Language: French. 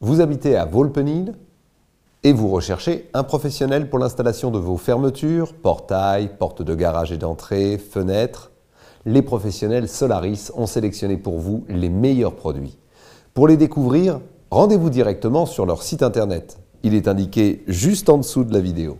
Vous habitez à Volpenil et vous recherchez un professionnel pour l'installation de vos fermetures, portails, portes de garage et d'entrée, fenêtres. Les professionnels Solaris ont sélectionné pour vous les meilleurs produits. Pour les découvrir, rendez-vous directement sur leur site internet. Il est indiqué juste en dessous de la vidéo.